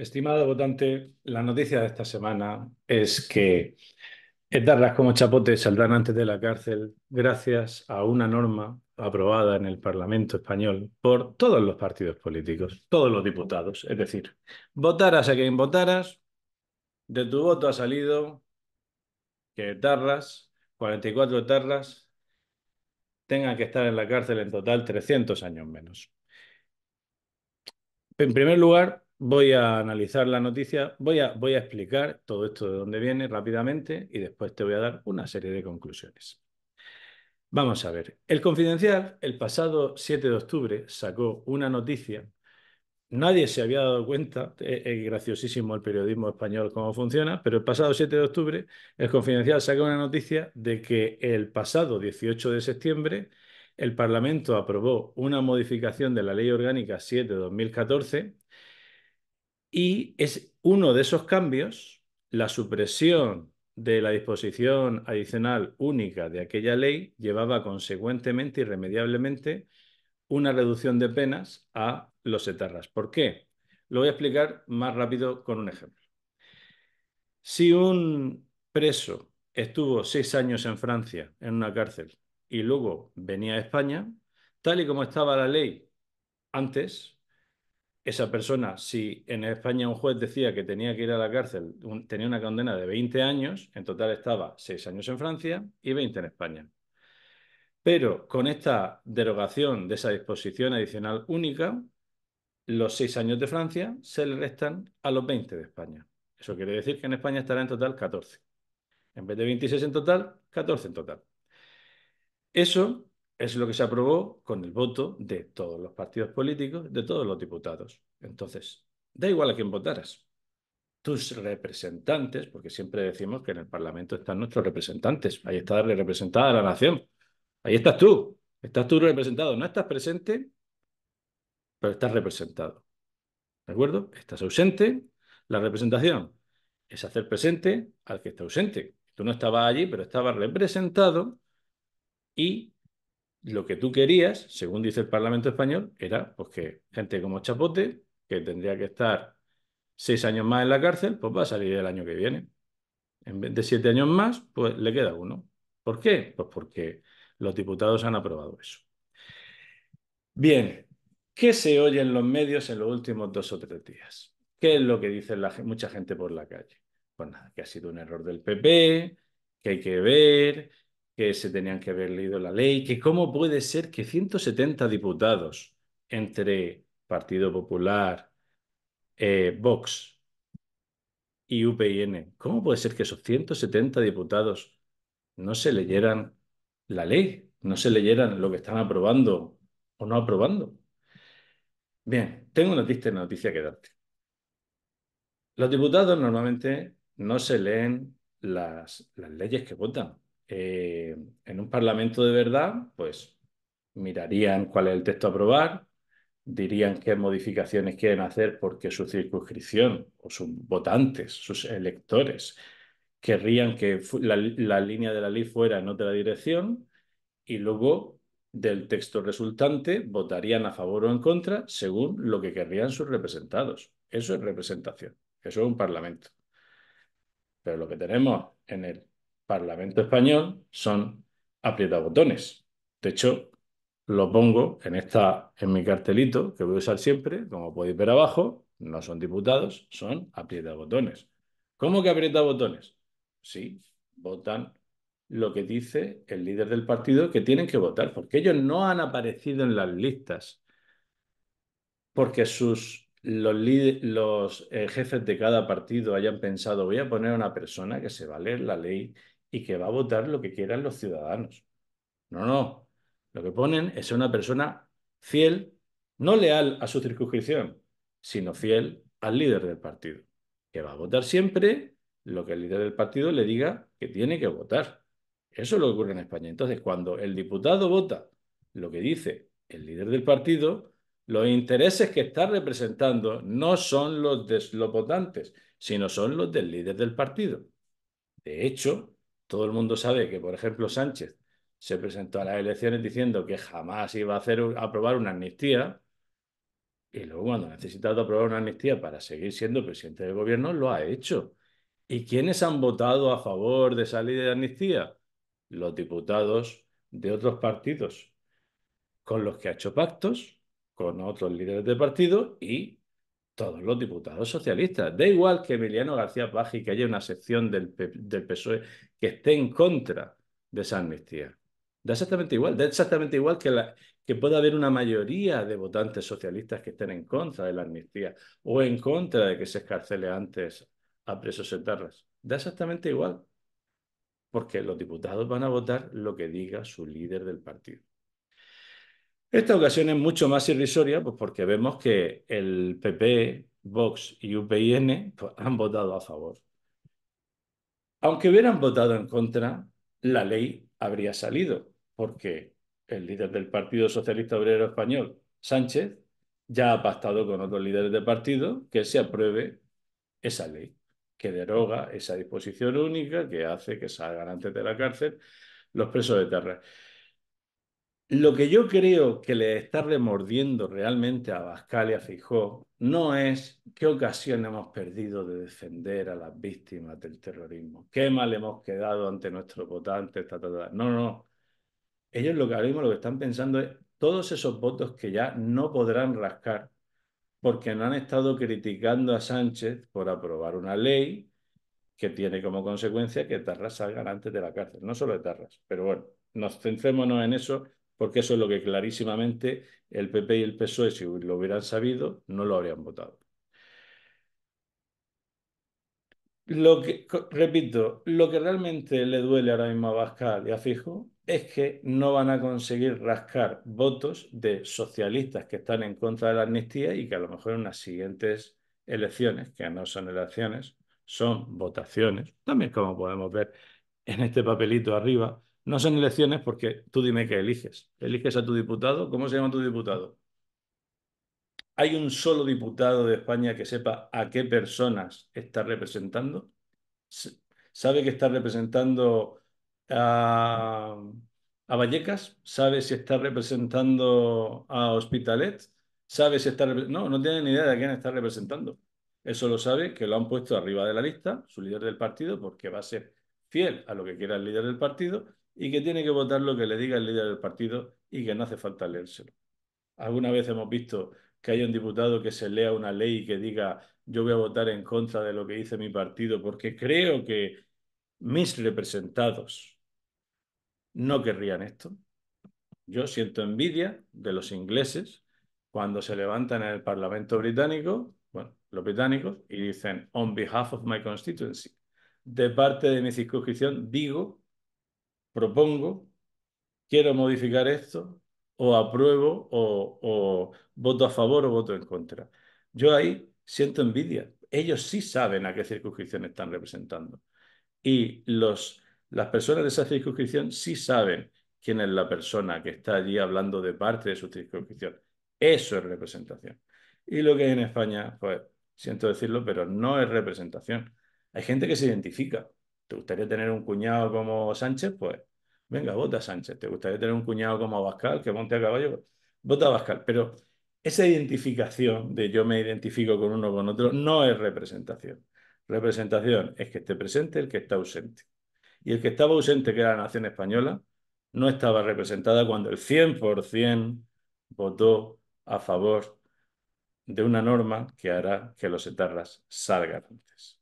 Estimado votante, la noticia de esta semana es que etarras como Chapote saldrán antes de la cárcel gracias a una norma aprobada en el Parlamento español por todos los partidos políticos, todos los diputados. Es decir, votaras a quien votaras, de tu voto ha salido que etarras, 44 etarras, tengan que estar en la cárcel en total 300 años menos. En primer lugar, voy a analizar la noticia, voy a, explicar todo esto de dónde viene rápidamente y después te voy a dar una serie de conclusiones. Vamos a ver, el Confidencial el pasado 7 de octubre sacó una noticia, nadie se había dado cuenta, eh, es, graciosísimo el periodismo español cómo funciona, pero el pasado 7 de octubre el Confidencial sacó una noticia de que el pasado 18 de septiembre el Parlamento aprobó una modificación de la Ley Orgánica 7-2014 y es uno de esos cambios, la supresión de la disposición adicional única de aquella ley llevaba consecuentemente, irremediablemente, una reducción de penas a los etarras. ¿Por qué? Lo voy a explicar más rápido con un ejemplo. Si un preso estuvo seis años en Francia, en una cárcel, y luego venía a España, tal y como estaba la ley antes, esa persona, si en España un juez decía que tenía que ir a la cárcel, tenía una condena de 20 años, en total estaba 6 años en Francia y 20 en España. Pero con esta derogación de esa disposición adicional única, los 6 años de Francia se le restan a los 20 de España. Eso quiere decir que en España estará en total 14. En vez de 26 en total, 14 en total. Eso es lo que se aprobó con el voto de todos los partidos políticos, de todos los diputados. Entonces, da igual a quién votaras. Tus representantes, porque siempre decimos que en el Parlamento están nuestros representantes, ahí está representada la nación, ahí estás tú, estás tú representado, no estás presente, pero estás representado. ¿De acuerdo? Estás ausente, la representación es hacer presente al que está ausente. Tú no estabas allí, pero estabas representado y lo que tú querías, según dice el Parlamento español, era pues, que gente como Chapote, que tendría que estar seis años más en la cárcel, pues va a salir el año que viene. En vez de siete años más, pues le queda uno. ¿Por qué? Pues porque los diputados han aprobado eso. Bien, ¿qué se oye en los medios en los últimos dos o tres días? ¿Qué es lo que dice la, mucha gente por la calle? Pues nada, que ha sido un error del PP, que hay que ver, que se tenían que haber leído la ley, que cómo puede ser que 170 diputados entre Partido Popular, eh, Vox y UPN, ¿cómo puede ser que esos 170 diputados no se leyeran la ley, no se leyeran lo que están aprobando o no aprobando? Bien, tengo una triste noticia que darte. Los diputados normalmente no se leen las leyes que votan. Eh, en un parlamento de verdad, pues mirarían cuál es el texto a aprobar, dirían qué modificaciones quieren hacer porque su circunscripción o sus votantes, sus electores, querrían que la, la línea de la ley fuera en otra dirección y luego del texto resultante votarían a favor o en contra según lo que querrían sus representados. Eso es representación, eso es un parlamento. Pero lo que tenemos en el Parlamento Español son aprietabotones. De hecho, lo pongo en, esta, en mi cartelito que voy a usar siempre, como podéis ver abajo, no son diputados, son aprietabotones. ¿Cómo que aprietabotones? Sí, votan lo que dice el líder del partido que tienen que votar, porque ellos no han aparecido en las listas, porque sus, los, eh, jefes de cada partido hayan pensado, voy a poner a una persona que se va a leer la ley y que va a votar lo que quieran los ciudadanos. No, no. Lo que ponen es una persona fiel, no leal a su circunscripción, sino fiel al líder del partido, que va a votar siempre lo que el líder del partido le diga que tiene que votar. Eso es lo que ocurre en España. Entonces, cuando el diputado vota lo que dice el líder del partido, los intereses que está representando no son los de los votantes, sino son los del líder del partido. De hecho, todo el mundo sabe que, por ejemplo, Sánchez se presentó a las elecciones diciendo que jamás iba a hacer aprobar una amnistía y luego cuando ha necesitado aprobar una amnistía para seguir siendo presidente del gobierno lo ha hecho. ¿Y quiénes han votado a favor de salir de amnistía? Los diputados de otros partidos con los que ha hecho pactos, con otros líderes de partido y todos los diputados socialistas. Da igual que Emiliano García y que haya una sección del, PSOE que esté en contra de esa amnistía. Da exactamente igual, da exactamente igual que, que pueda haber una mayoría de votantes socialistas que estén en contra de la amnistía o en contra de que se escarcele antes a presos etarras. Da exactamente igual, porque los diputados van a votar lo que diga su líder del partido. Esta ocasión es mucho más irrisoria pues porque vemos que el PP, Vox y UPN pues, han votado a favor. Aunque hubieran votado en contra, la ley habría salido, porque el líder del Partido Socialista Obrero Español, Sánchez, ya ha pactado con otros líderes de partido que se apruebe esa ley que deroga esa disposición única que hace que salgan antes de la cárcel los presos de terror. Lo que yo creo que le está remordiendo realmente a Bascal y a Fijó no es qué ocasión hemos perdido de defender a las víctimas del terrorismo, qué mal hemos quedado ante nuestros votantes, No, no. Ellos lo que ahora mismo lo que están pensando es todos esos votos que ya no podrán rascar porque no han estado criticando a Sánchez por aprobar una ley que tiene como consecuencia que Tarras salga antes de la cárcel. No solo de Tarras, pero bueno, nos centrémonos en eso porque eso es lo que clarísimamente el PP y el PSOE, si lo hubieran sabido, no lo habrían votado. repito, lo que realmente le duele ahora mismo a Bascal y a Fijo es que no van a conseguir rascar votos de socialistas que están en contra de la amnistía y que a lo mejor en las siguientes elecciones, que no son elecciones, son votaciones, también como podemos ver en este papelito arriba, no son elecciones porque tú dime qué eliges. Eliges a tu diputado. ¿Cómo se llama tu diputado? ¿Hay un solo diputado de España que sepa a qué personas está representando? ¿Sabe que está representando a, Vallecas? ¿Sabe si está representando a Hospitalet? ¿Sabe si está No, no tiene ni idea de a quién está representando. Eso lo sabe que lo han puesto arriba de la lista, su líder del partido, porque va a ser fiel a lo que quiera el líder del partido y que tiene que votar lo que le diga el líder del partido y que no hace falta leérselo. Alguna vez hemos visto que haya un diputado que se lea una ley y que diga yo voy a votar en contra de lo que dice mi partido porque creo que mis representados no querrían esto. Yo siento envidia de los ingleses cuando se levantan en el Parlamento británico, bueno, los británicos, y dicen, on behalf of my constituency, de parte de mi circunscripción, digo propongo, quiero modificar esto, o apruebo, o, voto a favor o voto en contra. Yo ahí siento envidia. Ellos sí saben a qué circunscripción están representando. Y los, las personas de esa circunscripción sí saben quién es la persona que está allí hablando de parte de su circunscripción. Eso es representación. Y lo que hay en España, pues siento decirlo, pero no es representación. Hay gente que se identifica. ¿Te gustaría tener un cuñado como Sánchez? Pues venga, vota Sánchez. ¿Te gustaría tener un cuñado como Abascal, que monte a caballo? Pues, vota Abascal. Pero esa identificación de yo me identifico con uno o con otro no es representación. Representación es que esté presente el que está ausente. Y el que estaba ausente, que era la nación española, no estaba representada cuando el 100% votó a favor de una norma que hará que los etarras salgan antes.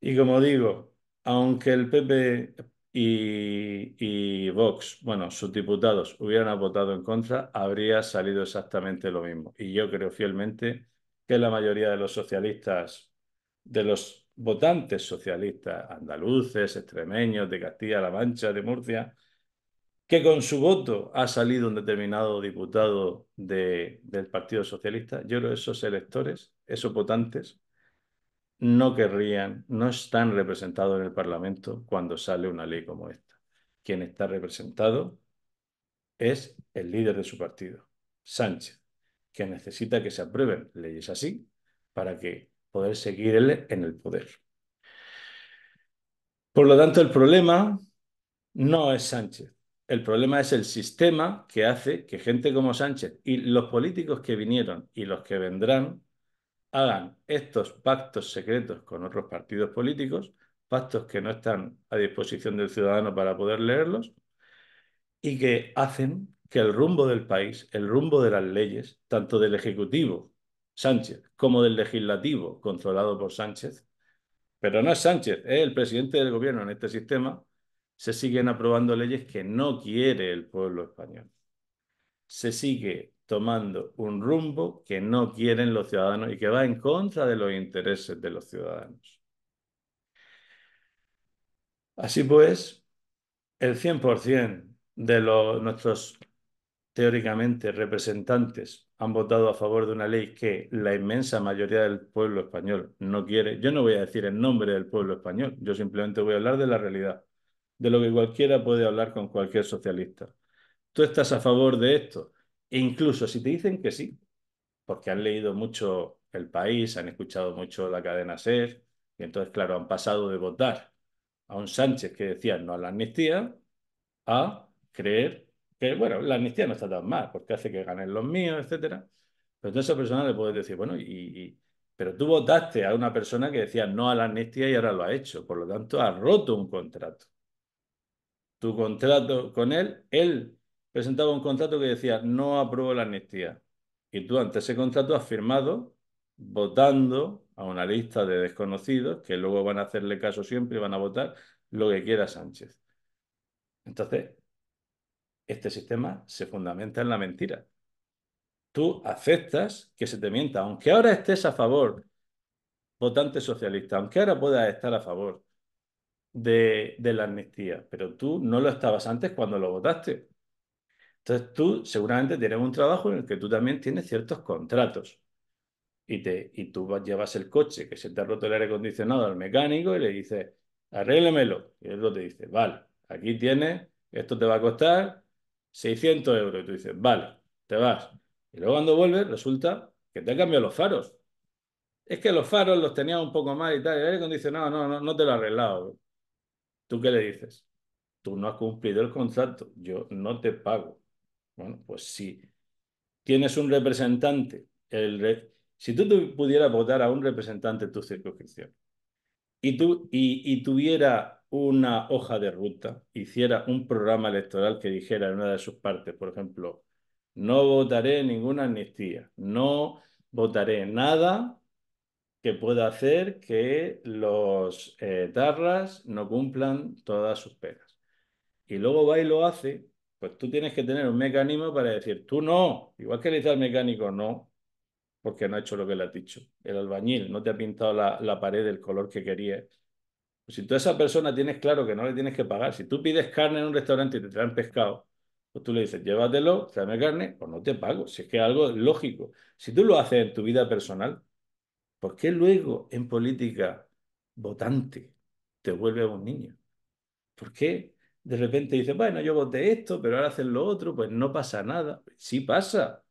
Y como digo, aunque el PP y, Vox, bueno, sus diputados hubieran votado en contra, habría salido exactamente lo mismo. Y yo creo fielmente que la mayoría de los socialistas, de los votantes socialistas andaluces, extremeños, de Castilla-La Mancha, de Murcia, que con su voto ha salido un determinado diputado del Partido Socialista, yo creo que esos electores, esos votantes, no querrían, no están representados en el Parlamento cuando sale una ley como esta. Quien está representado es el líder de su partido, Sánchez, que necesita que se aprueben leyes así para que poder seguir en el poder. Por lo tanto, el problema no es Sánchez. El problema es el sistema que hace que gente como Sánchez y los políticos que vinieron y los que vendrán hagan estos pactos secretos con otros partidos políticos, pactos que no están a disposición del ciudadano para poder leerlos, y que hacen que el rumbo del país, el rumbo de las leyes, tanto del Ejecutivo, Sánchez, como del Legislativo, controlado por Sánchez, pero no es Sánchez, es el presidente del gobierno en este sistema, se siguen aprobando leyes que no quiere el pueblo español. Se sigue tomando un rumbo que no quieren los ciudadanos y que va en contra de los intereses de los ciudadanos. Así pues, el 100% de nuestros teóricamente representantes han votado a favor de una ley que la inmensa mayoría del pueblo español no quiere. Yo no voy a decir en nombre del pueblo español, yo simplemente voy a hablar de la realidad, de lo que cualquiera puede hablar con cualquier socialista. Tú estás a favor de esto, e incluso si te dicen que sí, porque han leído mucho El País, han escuchado mucho la cadena SER, y entonces, claro, han pasado de votar a un Sánchez que decía no a la amnistía, a creer que, bueno, la amnistía no está tan mal, porque hace que ganen los míos, etcétera. Pero entonces a esa persona le puedes decir, bueno, pero tú votaste a una persona que decía no a la amnistía y ahora lo ha hecho. Por lo tanto, ha roto un contrato. Tu contrato con él, él presentaba un contrato que decía no apruebo la amnistía. Y tú ante ese contrato has firmado votando a una lista de desconocidos que luego van a hacerle caso siempre y van a votar lo que quiera Sánchez. Entonces, este sistema se fundamenta en la mentira. Tú aceptas que se te mienta, aunque ahora estés a favor, votante socialista, aunque ahora puedas estar a favor de, la amnistía, pero tú no lo estabas antes cuando lo votaste. Entonces tú seguramente tienes un trabajo en el que tú también tienes ciertos contratos y, te, y tú llevas el coche que se te ha roto el aire acondicionado al mecánico y le dices, arréglemelo. Y él te dice, vale, aquí tienes, esto te va a costar 600 euros. Y tú dices, vale, te vas. Y luego cuando vuelves resulta que te han cambiado los faros. Es que los faros los tenías un poco más y tal, el aire acondicionado no, no, no te lo ha arreglado. ¿Tú qué le dices? Tú no has cumplido el contrato, yo no te pago. Bueno, pues si tienes un representante, si tú pudieras votar a un representante de tu circunscripción y, tú, y, tuviera una hoja de ruta, hiciera un programa electoral que dijera en una de sus partes, por ejemplo, no votaré ninguna amnistía, no votaré nada que pueda hacer que los eh, tarras no cumplan todas sus penas. Y luego va y lo hace, pues tú tienes que tener un mecanismo para decir, tú no, igual que le dice al mecánico, no, porque no ha hecho lo que le ha dicho. El albañil no te ha pintado la, pared del color que querías. Pues si tú a esa persona tienes claro que no le tienes que pagar, si tú pides carne en un restaurante y te traen pescado, pues tú le dices, llévatelo, tráeme carne, Pues no te pago. Si es que es algo lógico. Si tú lo haces en tu vida personal, ¿por qué luego en política votante te vuelve a un niño? ¿Por qué? de repente dice, bueno, yo voté esto, pero ahora hacen lo otro, pues no pasa nada. Sí pasa,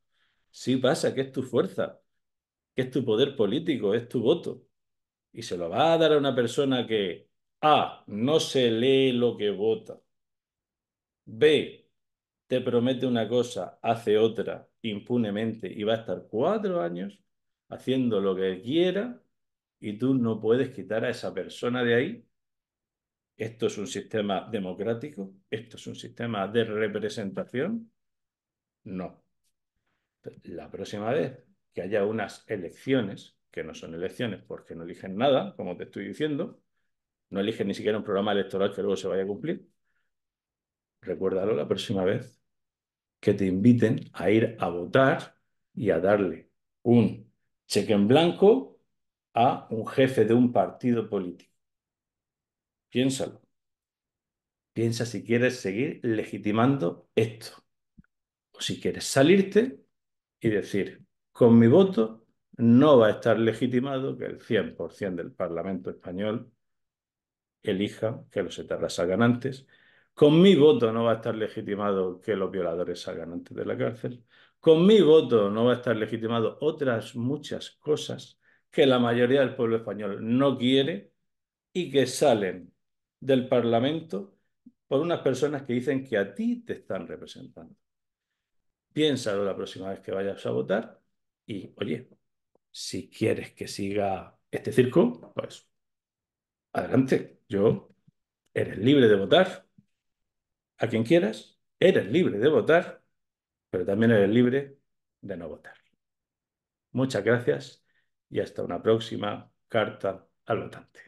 sí pasa, que es tu fuerza, que es tu poder político, es tu voto. Y se lo va a dar a una persona que, A, no se lee lo que vota. B, te promete una cosa, hace otra impunemente y va a estar cuatro años haciendo lo que quiera y tú no puedes quitar a esa persona de ahí esto es un sistema democrático, esto es un sistema de representación. No. La próxima vez que haya unas elecciones, que no son elecciones porque no eligen nada, como te estoy diciendo, no eligen ni siquiera un programa electoral que luego se vaya a cumplir, recuérdalo la próxima vez que te inviten a ir a votar y a darle un cheque en blanco a un jefe de un partido político. Piénsalo. Piensa si quieres seguir legitimando esto. O si quieres salirte y decir, con mi voto no va a estar legitimado que el 100% del Parlamento español elija que los etarras salgan antes. Con mi voto no va a estar legitimado que los violadores salgan antes de la cárcel. Con mi voto no va a estar legitimado otras muchas cosas que la mayoría del pueblo español no quiere y que salen del Parlamento por unas personas que dicen que a ti te están representando. Piénsalo la próxima vez que vayas a votar y, oye, si quieres que siga este circo, pues adelante, yo eres libre de votar a quien quieras, eres libre de votar, pero también eres libre de no votar. Muchas gracias y hasta una próxima carta al votante.